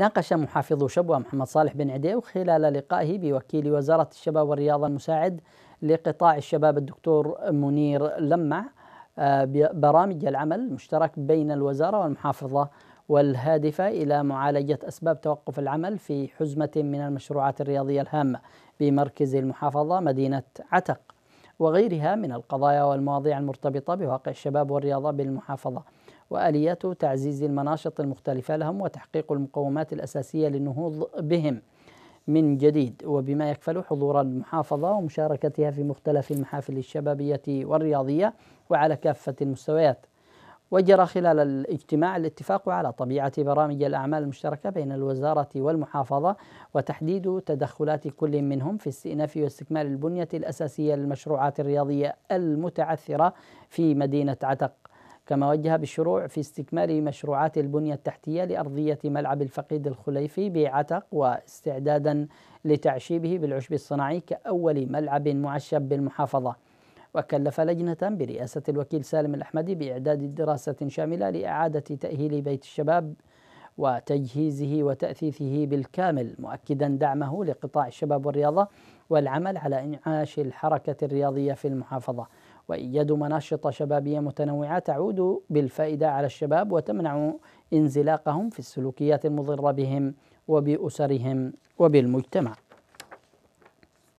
ناقش محافظ شبوة محمد صالح بن عديو خلال لقائه بوكيل وزارة الشباب والرياضة المساعد لقطاع الشباب الدكتور منير لمع آه، برامج العمل المشترك بين الوزارة والمحافظة والهادفة إلى معالجة أسباب توقف العمل في حزمة من المشروعات الرياضية الهامة بمركز المحافظة مدينة عتق وغيرها من القضايا والمواضيع المرتبطة بواقع الشباب والرياضة بالمحافظة وآليات تعزيز المناشط المختلفة لهم وتحقيق المقومات الأساسية للنهوض بهم من جديد وبما يكفل حضور المحافظة ومشاركتها في مختلف المحافل الشبابية والرياضية وعلى كافة المستويات وجرى خلال الاجتماع الاتفاق على طبيعة برامج الأعمال المشتركة بين الوزارة والمحافظة وتحديد تدخلات كل منهم في استئناف واستكمال البنية الأساسية للمشروعات الرياضية المتعثرة في مدينة عتق كما وجه بالشروع في استكمال مشروعات البنية التحتية لأرضية ملعب الفقيد الخليفي بعتق واستعدادا لتعشيبه بالعشب الصناعي كأول ملعب معشب بالمحافظة وكلف لجنة برئاسة الوكيل سالم الأحمدي بإعداد دراسة شاملة لإعادة تأهيل بيت الشباب وتجهيزه وتأثيثه بالكامل مؤكدا دعمه لقطاع الشباب والرياضة والعمل على إنعاش الحركة الرياضية في المحافظة وإيجاد مناشط شبابية متنوعة تعود بالفائدة على الشباب وتمنع انزلاقهم في السلوكيات المضرة بهم وبأسرهم وبالمجتمع